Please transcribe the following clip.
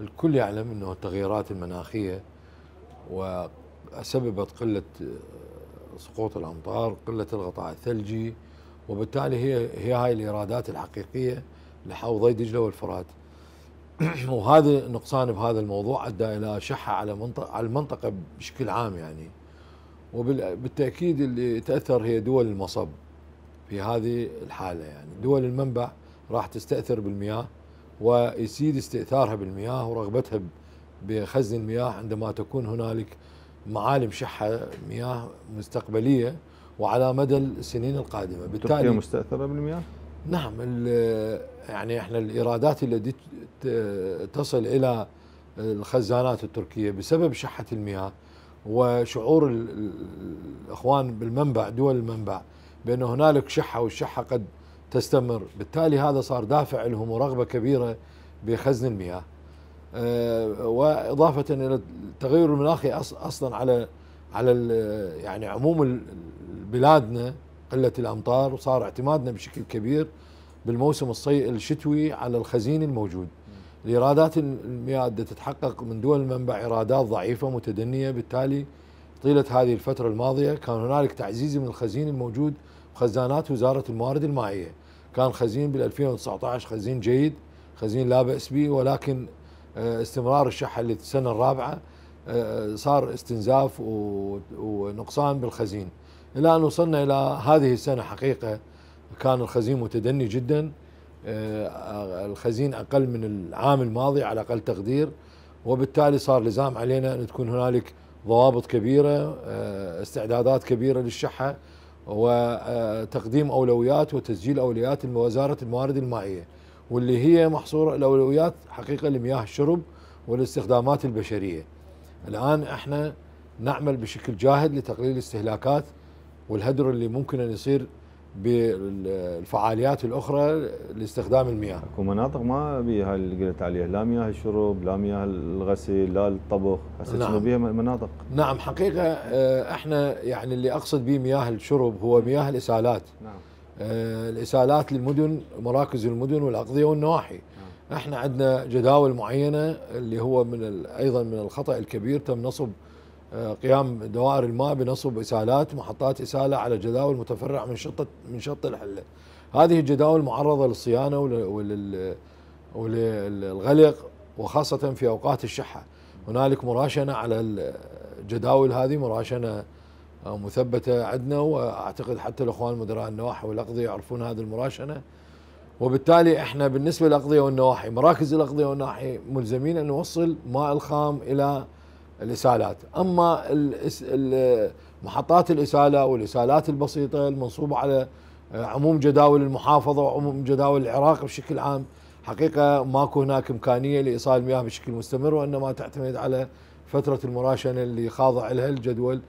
الكل يعلم أنه التغيرات المناخية وسببت قلة آه، سقوط الأمطار قلة الغطاء الثلجي وبالتالي هي هي هاي الإيرادات الحقيقية لحوضي دجلة والفرات وهذا النقصان بهذا الموضوع أدى إلى شحة على منطقة على المنطقة بشكل عام يعني وبالتأكيد اللي تأثر هي دول المصب في هذه الحالة يعني دول المنبع راح تستأثر بالمياه ويزيد استئثارها بالمياه ورغبتها بخزن المياه عندما تكون هنالك معالم شحه مياه مستقبليه وعلى مدى السنين القادمه بالتالي تركيا مستاثره بالمياه؟ نعم يعني احنا الايرادات التي تصل الى الخزانات التركيه بسبب شحه المياه وشعور الاخوان بالمنبع دول المنبع بان هنالك شحه والشحه قد تستمر بالتالي هذا صار دافع لهم ورغبة كبيرة بخزن المياه آه، واضافه الى التغير المناخي اصلا على على يعني عموم بلادنا قله الامطار وصار اعتمادنا بشكل كبير بالموسم الصي الشتوي على الخزين الموجود الايرادات المياه تتحقق من دول المنبع ايرادات ضعيفه متدنيه بالتالي طيله هذه الفتره الماضيه كان هنالك تعزيز من الخزين الموجود وخزانات وزاره الموارد المائيه كان خزين بال 2019 خزين جيد خزين لا باس به ولكن آه، استمرار الشحه للسنه الرابعه آه، صار استنزاف ونقصان بالخزين الى ان وصلنا الى هذه السنه حقيقه كان الخزين متدني جدا آه، الخزين اقل من العام الماضي على اقل تقدير وبالتالي صار لزام علينا ان تكون هنالك ضوابط كبيره استعدادات كبيره للشحه وتقديم آه، أولويات وتسجيل أولويات وزارة الموارد المائية واللي هي محصورة الأولويات حقيقة لمياه الشرب والاستخدامات البشرية الآن احنا نعمل بشكل جاهد لتقليل الاستهلاكات والهدر اللي ممكن أن يصير بالفعاليات الاخرى لاستخدام المياه. اكو مناطق ما بيها اللي قلت عليها لا مياه الشرب، لا مياه الغسيل، لا الطبخ، هسه نعم. بيها مناطق. نعم حقيقه آه، احنا يعني اللي اقصد به مياه الشرب هو مياه الاسالات. نعم. اه الاسالات للمدن مراكز المدن والاقضيه والنواحي. نعم. احنا عندنا جداول معينه اللي هو من ايضا من الخطا الكبير تم نصب آه، قيام دوائر الماء بنصب اسالات محطات اساله على جداول متفرعه من شط من شط الحله. هذه الجداول معرضه للصيانه ولل وللغلق وخاصه في اوقات الشحه. هنالك مراشنه على الجداول هذه مراشنه آه، مثبته عندنا واعتقد حتى الاخوان مدراء النواحي والاقضيه يعرفون هذه المراشنه. وبالتالي احنا بالنسبه للاقضيه والنواحي مراكز الاقضيه والنواحي ملزمين ان نوصل ماء الخام الى الإسالات أما محطات الإسالة والإسالات البسيطة المنصوبة على آه، عموم جداول المحافظة وعموم جداول العراق بشكل عام حقيقة ماكو هناك إمكانية لإيصال المياه بشكل مستمر وإنما تعتمد على فترة المراشنة اللي خاضع لها الجدول